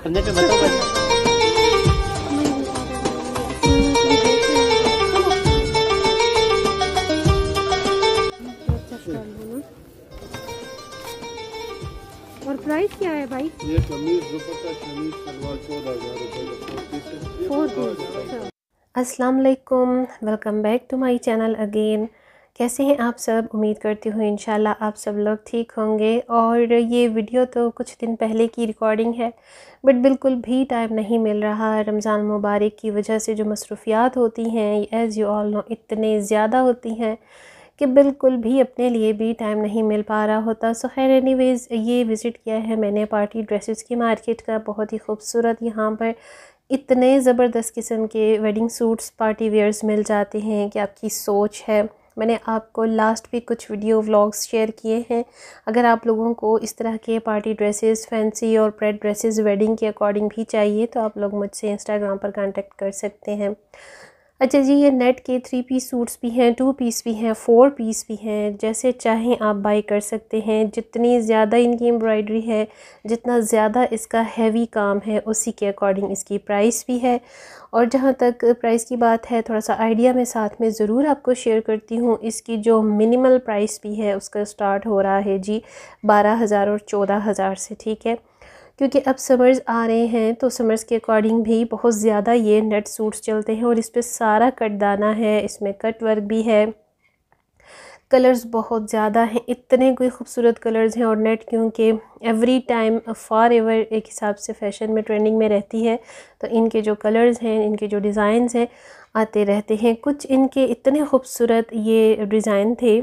पे मत और प्राइस क्या है भाई ये कमीज दुपट्टा कमीज सलवार फोर अच्छा। अस्सलाम वालेकुम welcome back to my channel again कैसे हैं आप सब उम्मीद करती हूँ इन आप सब लोग ठीक होंगे और ये वीडियो तो कुछ दिन पहले की रिकॉर्डिंग है बट बिल्कुल भी टाइम नहीं मिल रहा है रमज़ान मुबारक की वजह से जो मसरूफियात होती हैं एज़ यू ऑल नो इतने ज़्यादा होती हैं कि बिल्कुल भी अपने लिए भी टाइम नहीं मिल पा रहा होता सो खैर एनी वेज़ ये विज़िट किया है मैंने पार्टी ड्रेसेस की मार्केट का बहुत ही खूबसूरत यहाँ पर इतने ज़बरदस्त किस्म के वेडिंग सूट्स पार्टी वेयर्स मिल जाते हैं कि आपकी सोच है मैंने आपको लास्ट भी कुछ वीडियो व्लॉग्स शेयर किए हैं अगर आप लोगों को इस तरह के पार्टी ड्रेसेस फैंसी और प्रेड ड्रेसेस वेडिंग के अकॉर्डिंग भी चाहिए तो आप लोग मुझसे इंस्टाग्राम पर कांटेक्ट कर सकते हैं अच्छा जी ये नेट के थ्री पीस सूट्स भी हैं टू पीस भी हैं फोर पीस भी हैं जैसे चाहें आप बाई कर सकते हैं जितनी ज़्यादा इनकी एम्ब्रॉयडरी है जितना ज़्यादा इसका हैवी काम है उसी के अकॉर्डिंग इसकी प्राइस भी है और जहाँ तक प्राइस की बात है थोड़ा सा आइडिया मैं साथ में ज़रूर आपको शेयर करती हूँ इसकी जो मिनिमल प्राइस भी है उसका स्टार्ट हो रहा है जी बारह हज़ार और चौदह हज़ार से ठीक है क्योंकि अब समर्स आ रहे हैं तो समर्स के अकॉर्डिंग भी बहुत ज़्यादा ये नेट सूट्स चलते हैं और इस पर सारा कट दाना है इसमें कट वर्क भी है कलर्स बहुत ज़्यादा हैं इतने कोई खूबसूरत कलर्स हैं और नेट क्योंकि एवरी टाइम फॉर एवर एक हिसाब से फैशन में ट्रेंडिंग में रहती है तो इनके जो कलर्स हैं इनके जो डिज़ाइंस हैं आते रहते हैं कुछ इनके इतने खूबसूरत ये डिज़ाइन थे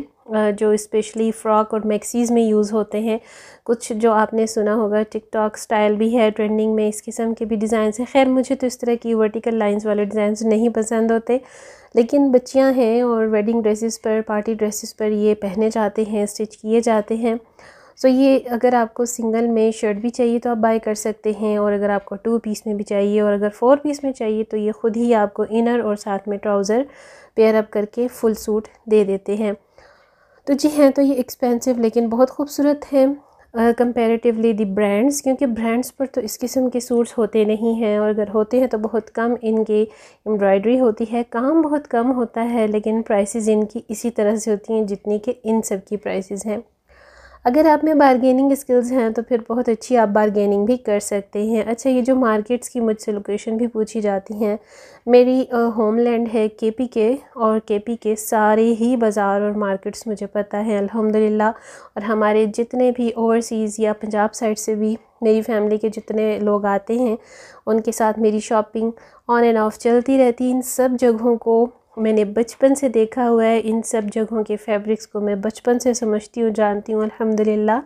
जो स्पेशली फ़्रॉक और मैक्सीज़ में यूज़ होते हैं कुछ जो आपने सुना होगा टिकटॉक स्टाइल भी है ट्रेंडिंग में इस किस्म के भी डिज़ाइन हैं खैर मुझे तो इस तरह की वर्टिकल लाइंस वाले डिज़ाइन नहीं पसंद होते लेकिन बच्चियां हैं और वेडिंग ड्रेसेस पर पार्टी ड्रेसेस पर ये पहने जाते हैं स्टिच किए जाते हैं सो so, ये अगर आपको सिंगल में शर्ट भी चाहिए तो आप बाय कर सकते हैं और अगर आपको टू पीस में भी चाहिए और अगर फोर पीस में चाहिए तो ये ख़ुद ही आपको इनर और साथ में ट्राउज़र पेयर अप करके फुल सूट दे देते हैं तो जी हैं हाँ, तो ये एक्सपेंसिव लेकिन बहुत खूबसूरत है कंपेरेटिवली दी ब्रांड्स क्योंकि ब्रांड्स पर तो इस किस्म के सूट्स होते नहीं हैं और अगर होते हैं तो बहुत कम इनकी एम्ब्रॉयडरी होती है काम बहुत कम होता है लेकिन प्राइसेस इनकी इसी तरह से होती हैं जितनी कि इन सब की प्राइसेस हैं अगर आप में बारगेनिंग स्किल्स हैं तो फिर बहुत अच्छी आप बारगेनिंग भी कर सकते हैं अच्छा ये जो मार्केट्स की मुझसे लोकेशन भी पूछी जाती हैं मेरी होमलैंड है के पी के और के पी के सारे ही बाज़ार और मार्केट्स मुझे पता है अल्हम्दुलिल्लाह और हमारे जितने भी ओवरसीज़ या पंजाब साइड से भी मेरी फैमिली के जितने लोग आते हैं उनके साथ मेरी शॉपिंग ऑन एंड ऑफ चलती रहती इन सब जगहों को मैंने बचपन से देखा हुआ है इन सब जगहों के फैब्रिक्स को मैं बचपन से समझती हूँ जानती हूँ अल्हम्दुलिल्लाह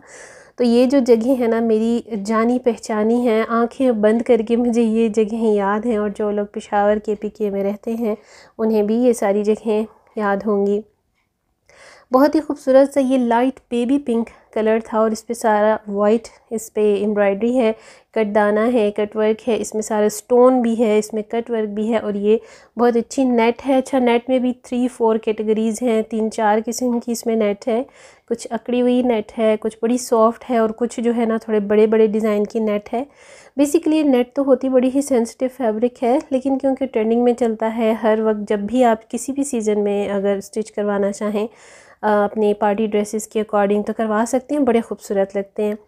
तो ये जो जगह है ना मेरी जानी पहचानी है आंखें बंद करके मुझे ये जगहें याद हैं और जो लोग पिशावर के पीके में रहते हैं उन्हें भी ये सारी जगहें याद होंगी बहुत ही खूबसूरत सा ये लाइट बेबी पिंक कलर था और इस पर सारा वाइट इस पर एम्ब्रॉयडरी है कट दाना है कट वर्क है इसमें सारा स्टोन भी है इसमें कट वर्क भी है और ये बहुत अच्छी नेट है अच्छा नेट में भी थ्री फोर कैटेगरीज़ हैं तीन चार किस्म की इसमें नेट है कुछ अकड़ी हुई नेट है कुछ बड़ी सॉफ्ट है और कुछ जो है ना थोड़े बड़े बड़े डिज़ाइन की नेट है बेसिकली नेट तो होती बड़ी ही सेंसिटिव फैब्रिक है लेकिन क्योंकि ट्रेंडिंग में चलता है हर वक्त जब भी आप किसी भी सीज़न में अगर स्टिच करवाना चाहें अपने पार्टी ड्रेसेस के अकॉर्डिंग तो करवा सकते लगते हैं बड़े खूबसूरत लगते हैं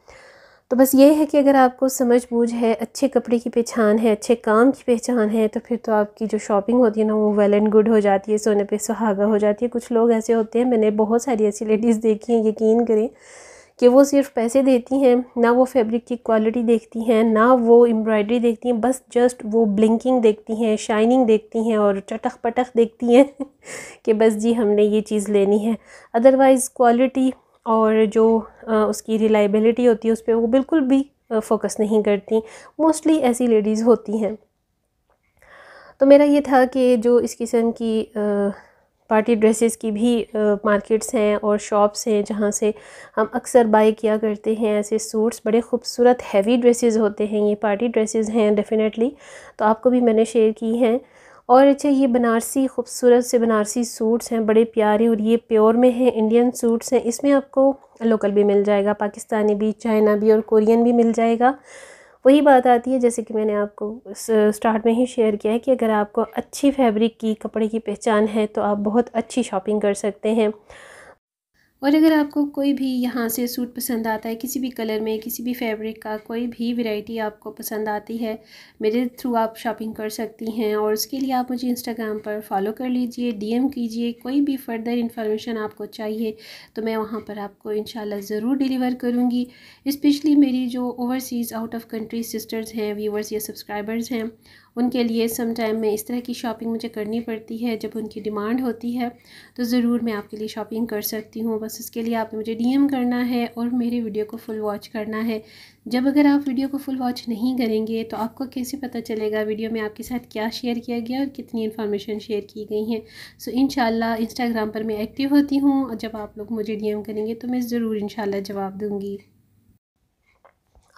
तो बस ये है कि अगर आपको समझ बूझ है अच्छे कपड़े की पहचान है अच्छे काम की पहचान है तो फिर तो आपकी जो शॉपिंग होती है ना वो वेल एंड गुड हो जाती है सोने पे सुहागा हो जाती है कुछ लोग ऐसे होते हैं मैंने बहुत सारी ऐसी लेडीज़ देखी हैं यकीन करें कि वो सिर्फ पैसे देती हैं ना वो फैब्रिक की क्वालिटी देखती हैं ना वो एम्ब्रॉयडरी देखती हैं बस जस्ट वो ब्लिंकिंग देखती हैं शाइनिंग देखती हैं और चटख पटख देखती हैं कि बस जी हमने ये चीज़ लेनी है अदरवाइज़ क्वालिटी और जो उसकी रिलायबिलिटी होती है उस पर वो बिल्कुल भी फोकस नहीं करती मोस्टली ऐसी लेडीज़ होती हैं तो मेरा ये था कि जो इस किस्म की पार्टी ड्रेसेस की भी मार्केट्स हैं और शॉप्स हैं जहाँ से हम अक्सर बाय किया करते हैं ऐसे सूट्स बड़े खूबसूरत हैवी ड्रेसेस होते हैं ये पार्टी ड्रेसेस हैं डेफ़िनेटली तो आपको भी मैंने शेयर की हैं और अच्छा ये बनारसी खूबसूरत से बनारसी सूट्स हैं बड़े प्यारे और ये प्योर में हैं इंडियन सूट्स हैं इसमें आपको लोकल भी मिल जाएगा पाकिस्तानी भी चाइना भी और कोरियन भी मिल जाएगा वही बात आती है जैसे कि मैंने आपको स्टार्ट में ही शेयर किया है कि अगर आपको अच्छी फैब्रिक की कपड़े की पहचान है तो आप बहुत अच्छी शॉपिंग कर सकते हैं और अगर आपको कोई भी यहाँ से सूट पसंद आता है किसी भी कलर में किसी भी फैब्रिक का कोई भी वैरायटी आपको पसंद आती है मेरे थ्रू आप शॉपिंग कर सकती हैं और उसके लिए आप मुझे इंस्टाग्राम पर फॉलो कर लीजिए डीएम कीजिए कोई भी फर्दर इन्फॉर्मेशन आपको चाहिए तो मैं वहाँ पर आपको इन ज़रूर डिलीवर करूँगी इस्पेशली मेरी जो overseas out of country sisters हैं व्यूवर्स या सब्सक्राइबर्स हैं उनके लिए सम टाइम में इस तरह की शॉपिंग मुझे करनी पड़ती है जब उनकी डिमांड होती है तो ज़रूर मैं आपके लिए शॉपिंग कर सकती हूँ बस बस इसके लिए आप मुझे डीएम करना है और मेरी वीडियो को फुल वॉच करना है जब अगर आप वीडियो को फुल वॉच नहीं करेंगे तो आपको कैसे पता चलेगा वीडियो में आपके साथ क्या शेयर किया गया और कितनी इन्फॉर्मेशन शेयर की गई है सो इन इंस्टाग्राम पर मैं एक्टिव होती हूँ और जब आप लोग मुझे डी करेंगे तो मैं ज़रूर इन जवाब दूँगी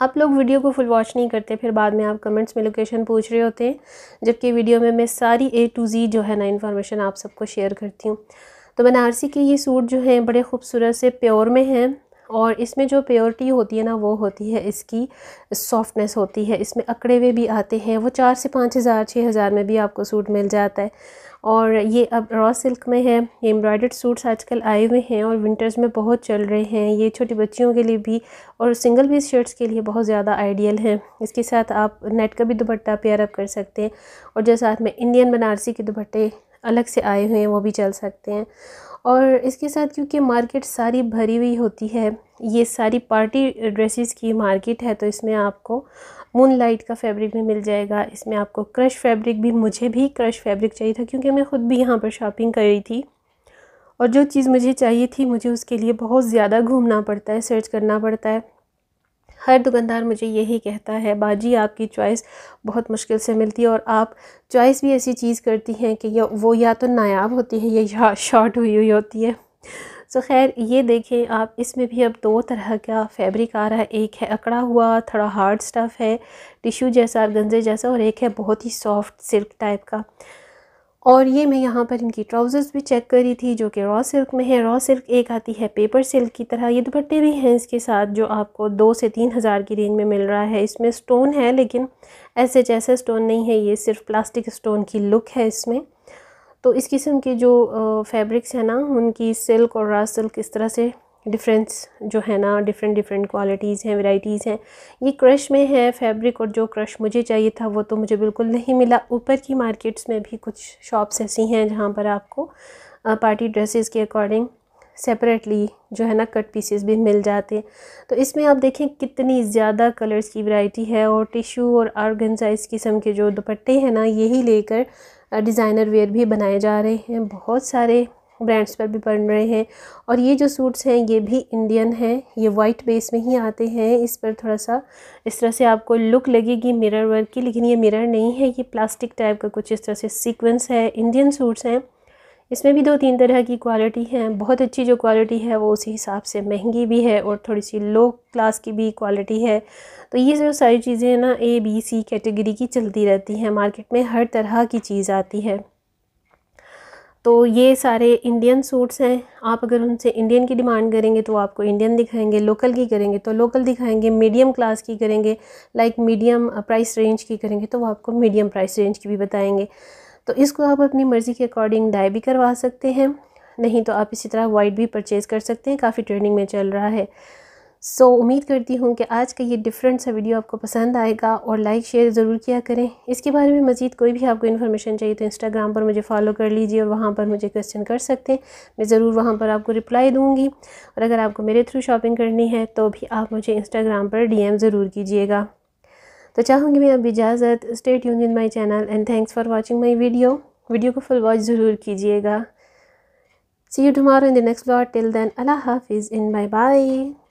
आप लोग वीडियो को फुल वॉच नहीं करते फिर बाद में आप कमेंट्स में लोकेशन पूछ रहे होते हैं जबकि वीडियो में मैं सारी ए टू ज़ी जो है ना इन्फॉर्मेशन आप सबको शेयर करती हूँ तो बनारसी के ये सूट जो हैं बड़े खूबसूरत से प्योर में हैं और इसमें जो प्योरिटी होती है ना वो होती है इसकी सॉफ्टनेस होती है इसमें अकड़े हुए भी आते हैं वो चार से पाँच हज़ार छः हज़ार में भी आपको सूट मिल जाता है और ये अब रॉ सिल्क में है ये एम्ब्रॉयडर्ड सूट्स आजकल आए हुए हैं और विंटर्स में बहुत चल रहे हैं ये छोटी बच्चियों के लिए भी और सिंगल पीस शर्ट्स के लिए बहुत ज़्यादा आइडियल हैं इसके साथ आप नेट का भी दुपट्टा पेयरअप कर सकते हैं और जैसा साथ में इंडियन बनारसी के दुपट्टे अलग से आए हुए हैं वो भी चल सकते हैं और इसके साथ क्योंकि मार्केट सारी भरी हुई होती है ये सारी पार्टी ड्रेसेस की मार्केट है तो इसमें आपको मून लाइट का फैब्रिक भी मिल जाएगा इसमें आपको क्रश फैब्रिक भी मुझे भी क्रश फैब्रिक चाहिए था क्योंकि मैं ख़ुद भी यहाँ पर शॉपिंग कर रही थी और जो चीज़ मुझे चाहिए थी मुझे उसके लिए बहुत ज़्यादा घूमना पड़ता है सर्च करना पड़ता है हर दुकानदार मुझे यही कहता है बाजी आपकी चॉइस बहुत मुश्किल से मिलती है और आप चॉइस भी ऐसी चीज़ करती हैं कि या वो या तो नायाब होती है या शॉर्ट हुई हुई होती है सो खैर ये देखें आप इसमें भी अब दो तरह का फैब्रिक आ रहा है एक है अकड़ा हुआ थोड़ा हार्ड स्टफ़ है टिशू जैसा और गंजे जैसा और एक है बहुत ही सॉफ्ट सिल्क टाइप का और ये मैं यहाँ पर इनकी ट्राउज़र्स भी चेक करी थी जो कि रॉ सिल्क में है रॉ सिल्क एक आती है पेपर सिल्क की तरह ये दुपट्टे भी हैं इसके साथ जो आपको दो से तीन हज़ार की रेंज में मिल रहा है इसमें स्टोन है लेकिन ऐसे जैसे स्टोन नहीं है ये सिर्फ प्लास्टिक स्टोन की लुक है इसमें तो इस किस्म के जो फैब्रिक्स हैं ना उनकी सिल्क और रॉ सिल्क इस तरह से डिफरेंस जो है ना डिफरेंट डिफरेंट क्वालिटीज़ हैं वैराइटीज़ हैं ये क्रश में है फैब्रिक और जो क्रश मुझे चाहिए था वो तो मुझे बिल्कुल नहीं मिला ऊपर की मार्केट्स में भी कुछ शॉप्स ऐसी हैं जहाँ पर आपको पार्टी ड्रेसेस के अकॉर्डिंग सेपरेटली जो है ना कट पीसेस भी मिल जाते हैं तो इसमें आप देखें कितनी ज़्यादा कलर्स की वैरायटी है और टिश्यू और आर्गनजा इस किस्म के जो दुपट्टे हैं ना यही लेकर डिज़ाइनर वेयर भी बनाए जा रहे हैं बहुत सारे ब्रांड्स पर भी बन रहे हैं और ये जो सूट्स हैं ये भी इंडियन हैं ये वाइट बेस में ही आते हैं इस पर थोड़ा सा इस तरह से आपको लुक लगेगी मिरर वर्क की लेकिन ये मिरर नहीं है ये प्लास्टिक टाइप का कुछ इस तरह से सीक्वेंस है इंडियन सूट्स हैं इसमें भी दो तीन तरह की क्वालिटी है बहुत अच्छी जो क्वालिटी है वो उसी हिसाब से महंगी भी है और थोड़ी सी लो क्लास की भी क्वालिटी है तो ये जो सारी चीज़ें ना ए बी सी कैटेगरी की चलती रहती हैं मार्केट में हर तरह की चीज़ आती है तो ये सारे इंडियन सूट्स हैं आप अगर उनसे इंडियन की डिमांड करेंगे तो आपको इंडियन दिखाएंगे लोकल की करेंगे तो लोकल दिखाएंगे मीडियम क्लास की करेंगे लाइक मीडियम प्राइस रेंज की करेंगे तो वो आपको मीडियम प्राइस रेंज की भी बताएंगे तो इसको आप अपनी मर्ज़ी के अकॉर्डिंग डाई भी करवा सकते हैं नहीं तो आप इसी तरह वाइट भी परचेज़ कर सकते हैं काफ़ी ट्रेंडिंग में चल रहा है सो so, उम्मीद करती हूँ कि आज का ये डिफरेंट सा वीडियो आपको पसंद आएगा और लाइक शेयर ज़रूर किया करें इसके बारे में मज़ीद कोई भी आपको इन्फॉर्मेशन चाहिए तो इंस्टाग्राम पर मुझे फॉलो कर लीजिए और वहाँ पर मुझे क्वेश्चन कर सकते हैं मैं ज़रूर वहाँ पर आपको रिप्लाई दूँगी और अगर आपको मेरे थ्रू शॉपिंग करनी है तो भी आप मुझे इंस्टाग्राम पर डी ज़रूर कीजिएगा तो चाहूँगी मैं अब इजाज़त स्टेट यून in my channel and thanks for watching my video video को फुल वॉच ज़रूर कीजिएगा see you tomorrow in the next blog till then अल्लाह हाफिज़ इन बाय बाय